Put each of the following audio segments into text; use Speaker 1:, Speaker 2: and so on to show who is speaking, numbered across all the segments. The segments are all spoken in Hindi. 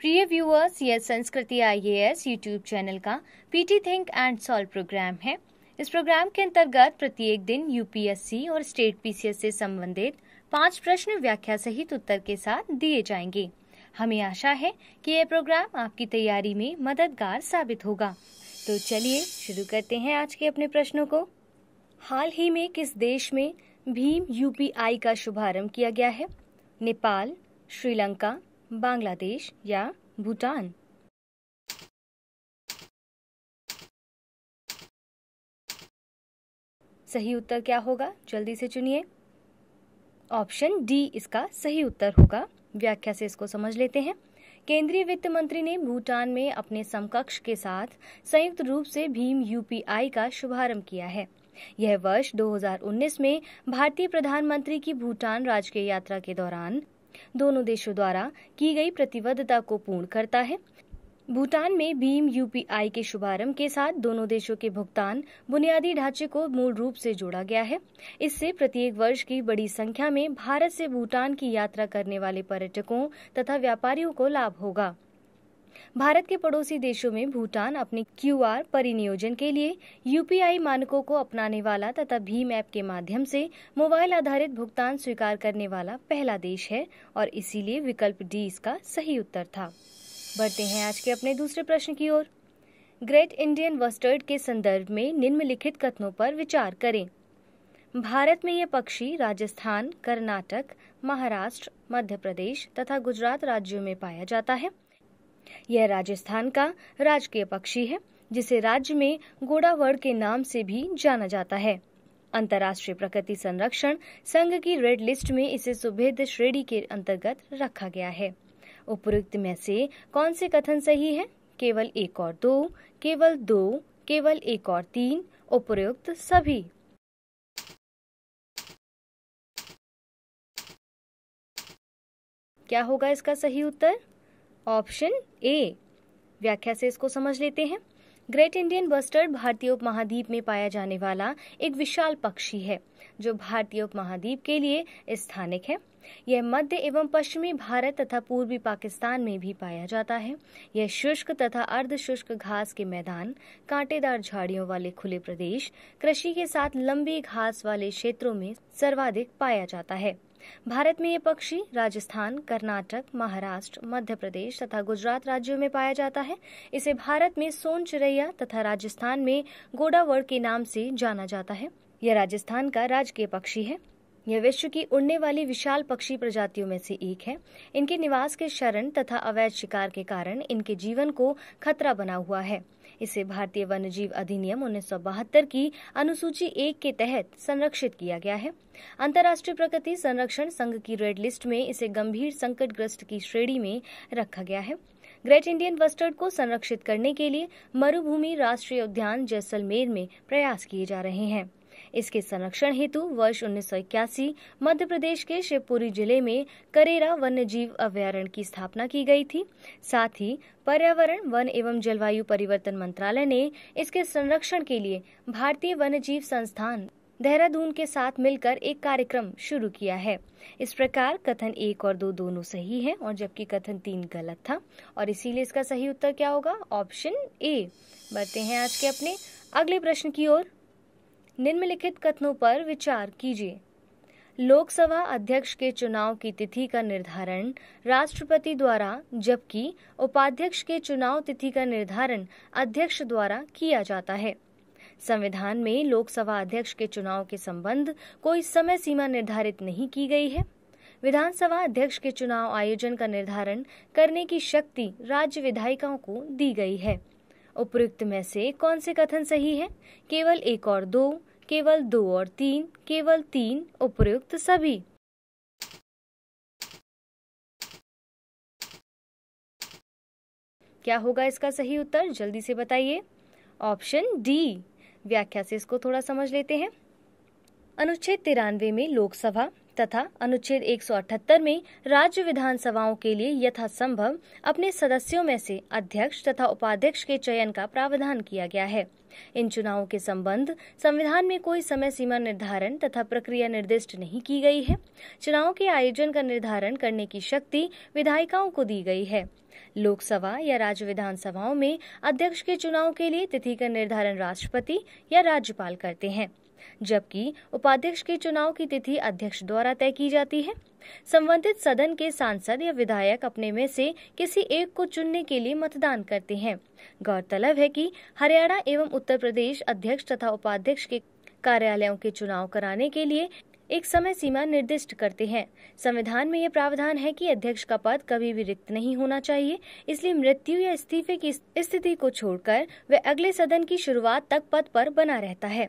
Speaker 1: प्रिय व्यूअर्स यह संस्कृति आईएएस यूट्यूब चैनल का PT think and solve programme है इस प्रोग्राम के अंतर्गत प्रत्येक दिन यूपीएससी और स्टेट पीसीएस से संबंधित पांच प्रश्न व्याख्या सहित उत्तर के साथ दिए जाएंगे हमें आशा है कि यह प्रोग्राम आपकी तैयारी में मददगार साबित होगा तो चलिए शुरू करते हैं आज के अपने प्रश्नों को हाल ही में किस देश में भीम यूपीआई का शुभारंभ किया गया है नेपाल श्रीलंका बांग्लादेश या भूटान सही उत्तर क्या होगा जल्दी से चुनिए ऑप्शन डी इसका सही उत्तर होगा व्याख्या से इसको समझ लेते हैं केंद्रीय वित्त मंत्री ने भूटान में अपने समकक्ष के साथ संयुक्त रूप से भीम यूपीआई का शुभारंभ किया है यह वर्ष 2019 में भारतीय प्रधानमंत्री की भूटान राजकीय यात्रा के दौरान दोनों देशों द्वारा की गई प्रतिबद्धता को पूर्ण करता है भूटान में भीम यूपीआई के शुभारंभ के साथ दोनों देशों के भुगतान बुनियादी ढांचे को मूल रूप से जोड़ा गया है इससे प्रत्येक वर्ष की बड़ी संख्या में भारत से भूटान की यात्रा करने वाले पर्यटकों तथा व्यापारियों को लाभ होगा भारत के पड़ोसी देशों में भूटान अपने आर परिनियोजन के लिए आई मानकों को अपनाने वाला तथा भीम ऐप के माध्यम से मोबाइल आधारित भुगतान स्वीकार करने वाला पहला देश है और इसीलिए विकल्प डी इसका सही उत्तर था बढ़ते हैं आज के अपने दूसरे प्रश्न की ओर ग्रेट इंडियन वस्टर्ड के संदर्भ में निम्नलिखित कथनों पर विचार करें भारत में ये पक्षी राजस्थान कर्नाटक महाराष्ट्र मध्य प्रदेश तथा गुजरात राज्यों में पाया जाता है यह राजस्थान का राजकीय पक्षी है जिसे राज्य में गोड़ावर्ड के नाम से भी जाना जाता है अंतर्राष्ट्रीय प्रकृति संरक्षण संघ की रेड लिस्ट में इसे सुभेद श्रेणी के अंतर्गत रखा गया है उपरोक्त में से कौन से कथन सही है केवल एक और दो केवल दो केवल एक और तीन उपरोक्त सभी क्या होगा इसका सही उत्तर ऑप्शन ए व्याख्या से इसको समझ लेते हैं ग्रेट इंडियन बस्टर्ड भारतीय उपमहाद्वीप में पाया जाने वाला एक विशाल पक्षी है जो भारतीय उपमहाद्वीप के लिए स्थानिक है यह मध्य एवं पश्चिमी भारत तथा पूर्वी पाकिस्तान में भी पाया जाता है यह शुष्क तथा अर्ध शुष्क घास के मैदान कांटेदार झाड़ियों वाले खुले प्रदेश कृषि के साथ लंबी घास वाले क्षेत्रों में सर्वाधिक पाया जाता है भारत में ये पक्षी राजस्थान कर्नाटक महाराष्ट्र मध्य प्रदेश तथा गुजरात राज्यों में पाया जाता है इसे भारत में सोन चिड़ैया तथा राजस्थान में गोडावर के नाम से जाना जाता है यह राजस्थान का राजकीय पक्षी है यह विश्व की उड़ने वाली विशाल पक्षी प्रजातियों में से एक है इनके निवास के शरण तथा अवैध शिकार के कारण इनके जीवन को खतरा बना हुआ है इसे भारतीय वन्यजीव अधिनियम उन्नीस की अनुसूची एक के तहत संरक्षित किया गया है अंतर्राष्ट्रीय प्रकृति संरक्षण संघ की रेड लिस्ट में इसे गंभीर संकटग्रस्त की श्रेणी में रखा गया है ग्रेट इंडियन बस्टर्ड को संरक्षित करने के लिए मरुभूमि राष्ट्रीय उद्यान जैसलमेर में प्रयास किए जा रहे हैं इसके संरक्षण हेतु वर्ष उन्नीस मध्य प्रदेश के शिवपुरी जिले में करेरा वन्य जीव अभ्यारण्य की स्थापना की गई थी साथ ही पर्यावरण वन एवं जलवायु परिवर्तन मंत्रालय ने इसके संरक्षण के लिए भारतीय वन्य जीव संस्थान देहरादून के साथ मिलकर एक कार्यक्रम शुरू किया है इस प्रकार कथन एक और दो दोनों सही है और जबकि कथन तीन गलत था और इसीलिए इसका सही उत्तर क्या होगा ऑप्शन ए बढ़ते हैं आज के अपने अगले प्रश्न की ओर निम्नलिखित कथनों पर विचार कीजिए लोकसभा अध्यक्ष के चुनाव की तिथि का निर्धारण राष्ट्रपति द्वारा जबकि उपाध्यक्ष के चुनाव तिथि का निर्धारण अध्यक्ष द्वारा किया जाता है संविधान में लोकसभा अध्यक्ष के चुनाव के संबंध कोई समय सीमा निर्धारित नहीं की गई है विधानसभा अध्यक्ष के चुनाव आयोजन का निर्धारण करने की शक्ति राज्य विधायिकाओं को दी गई है उपयुक्त में से कौन से कथन सही है केवल एक और दो केवल दो और तीन केवल तीन उपयुक्त सभी क्या होगा इसका सही उत्तर जल्दी से बताइए ऑप्शन डी व्याख्या से इसको थोड़ा समझ लेते हैं अनुच्छेद तिरानवे में लोकसभा तथा अनुच्छेद 178 में राज्य विधानसभाओं के लिए यथासंभव अपने सदस्यों में से अध्यक्ष तथा उपाध्यक्ष के चयन का प्रावधान किया गया है इन चुनावों के संबंध संविधान में कोई समय सीमा निर्धारण तथा प्रक्रिया निर्दिष्ट नहीं की गई है चुनाव के आयोजन का निर्धारण करने की शक्ति विधायिकाओं को दी गई है लोकसभा या राज्य विधानसभाओं में अध्यक्ष के चुनाव के लिए तिथि का निर्धारण राष्ट्रपति या राज्यपाल करते हैं जबकि उपाध्यक्ष के चुनाव की तिथि अध्यक्ष द्वारा तय की जाती है संबंधित सदन के सांसद या विधायक अपने में से किसी एक को चुनने के लिए मतदान करते हैं गौरतलब है कि हरियाणा एवं उत्तर प्रदेश अध्यक्ष तथा उपाध्यक्ष के कार्यालयों के चुनाव कराने के लिए एक समय सीमा निर्दिष्ट करते हैं संविधान में यह प्रावधान है कि अध्यक्ष का पद कभी भी रिक्त नहीं होना चाहिए इसलिए मृत्यु या इस्तीफे की स्थिति को छोड़कर वह अगले सदन की शुरुआत तक पद पर बना रहता है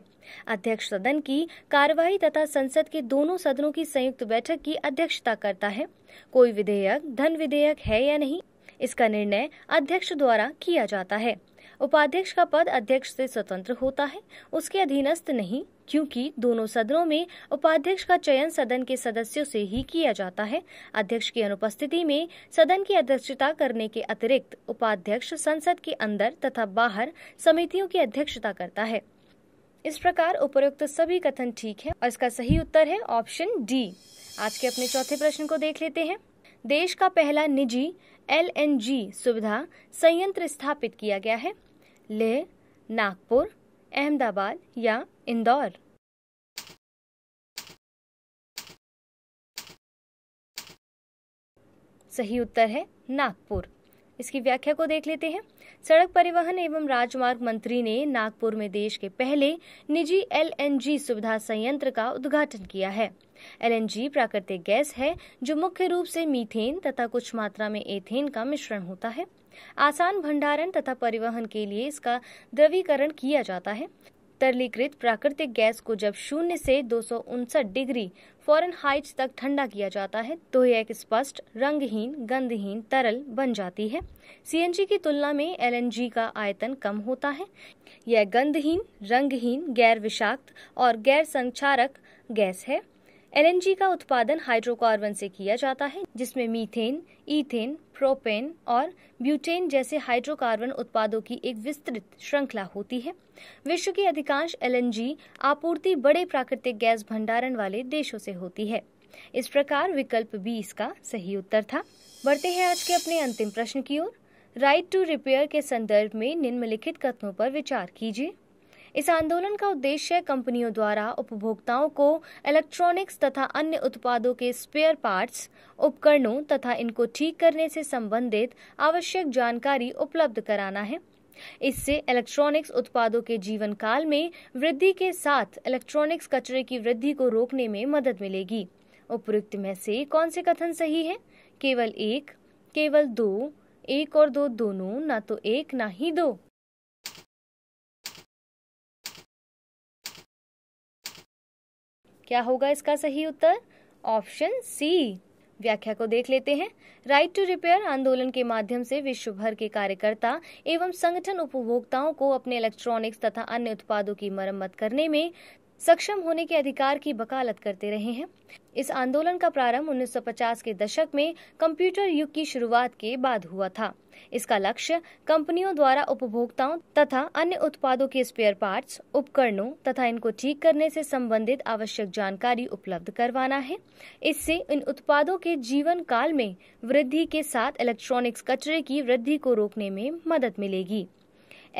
Speaker 1: अध्यक्ष सदन की कार्यवाही तथा संसद के दोनों सदनों की संयुक्त बैठक की अध्यक्षता करता है कोई विधेयक धन विधेयक है या नहीं इसका निर्णय अध्यक्ष द्वारा किया जाता है उपाध्यक्ष का पद अध्यक्ष से स्वतंत्र होता है उसके अधीनस्थ नहीं क्योंकि दोनों सदनों में उपाध्यक्ष का चयन सदन के सदस्यों से ही किया जाता है अध्यक्ष की अनुपस्थिति में सदन की अध्यक्षता करने के अतिरिक्त उपाध्यक्ष संसद के अंदर तथा बाहर समितियों की अध्यक्षता करता है इस प्रकार उपरोक्त सभी कथन ठीक है और इसका सही उत्तर है ऑप्शन डी आज के अपने चौथे प्रश्न को देख लेते हैं देश का पहला निजी एल सुविधा संयंत्र स्थापित किया गया है लेह नागपुर अहमदाबाद या इंदौर सही उत्तर है नागपुर इसकी व्याख्या को देख लेते हैं सड़क परिवहन एवं राजमार्ग मंत्री ने नागपुर में देश के पहले निजी एलएनजी सुविधा संयंत्र का उद्घाटन किया है एलएनजी प्राकृतिक गैस है जो मुख्य रूप से मीथेन तथा कुछ मात्रा में एथेन का मिश्रण होता है आसान भंडारण तथा परिवहन के लिए इसका द्रवीकरण किया जाता है तरलीकृत प्राकृतिक गैस को जब शून्य से दो डिग्री फॉरन हाइट तक ठंडा किया जाता है तो यह एक स्पष्ट रंगहीन गंधहीन तरल बन जाती है सीएनजी की तुलना में एलएनजी का आयतन कम होता है यह गंधहीन रंगहीन गैर विषाक्त और गैर संचारक गैस है एलएनजी का उत्पादन हाइड्रोकार्बन से किया जाता है जिसमें मीथेन ईथेन प्रोपेन और ब्यूटेन जैसे हाइड्रोकार्बन उत्पादों की एक विस्तृत श्रृंखला होती है विश्व की अधिकांश एलएनजी आपूर्ति बड़े प्राकृतिक गैस भंडारण वाले देशों से होती है इस प्रकार विकल्प बी इसका सही उत्तर था बढ़ते हैं आज के अपने अंतिम प्रश्न की ओर राइट टू रिपेयर के संदर्भ में निम्नलिखित कथनों पर विचार कीजिए इस आंदोलन का उद्देश्य कंपनियों द्वारा उपभोक्ताओं को इलेक्ट्रॉनिक्स तथा अन्य उत्पादों के स्पेयर पार्ट्स उपकरणों तथा इनको ठीक करने से संबंधित आवश्यक जानकारी उपलब्ध कराना है इससे इलेक्ट्रॉनिक्स उत्पादों के जीवन काल में वृद्धि के साथ इलेक्ट्रॉनिक्स कचरे की वृद्धि को रोकने में मदद मिलेगी उपयुक्त में से कौन से कथन सही है केवल एक केवल दो एक और दो दोनों ना तो एक ना ही दो क्या होगा इसका सही उत्तर ऑप्शन सी व्याख्या को देख लेते हैं राइट टू रिपेयर आंदोलन के माध्यम से विश्व भर के कार्यकर्ता एवं संगठन उपभोक्ताओं को अपने इलेक्ट्रॉनिक्स तथा अन्य उत्पादों की मरम्मत करने में सक्षम होने के अधिकार की वकालत करते रहे हैं इस आंदोलन का प्रारंभ 1950 के दशक में कंप्यूटर युग की शुरुआत के बाद हुआ था इसका लक्ष्य कंपनियों द्वारा उपभोक्ताओं तथा अन्य उत्पादों के स्पेयर पार्ट्स, उपकरणों तथा इनको ठीक करने से संबंधित आवश्यक जानकारी उपलब्ध करवाना है इससे इन उत्पादों के जीवन काल में वृद्धि के साथ इलेक्ट्रॉनिक्स कचरे की वृद्धि को रोकने में मदद मिलेगी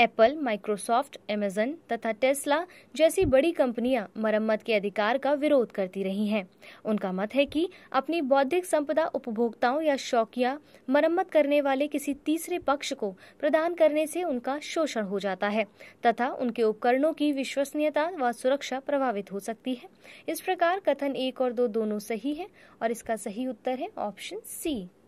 Speaker 1: एप्पल माइक्रोसॉफ्ट एमेजन तथा टेस्ला जैसी बड़ी कंपनियां मरम्मत के अधिकार का विरोध करती रही हैं उनका मत है कि अपनी बौद्धिक संपदा उपभोक्ताओं या शौकिया मरम्मत करने वाले किसी तीसरे पक्ष को प्रदान करने से उनका शोषण हो जाता है तथा उनके उपकरणों की विश्वसनीयता व सुरक्षा प्रभावित हो सकती है इस प्रकार कथन एक और दो दोनों सही है और इसका सही उत्तर है ऑप्शन सी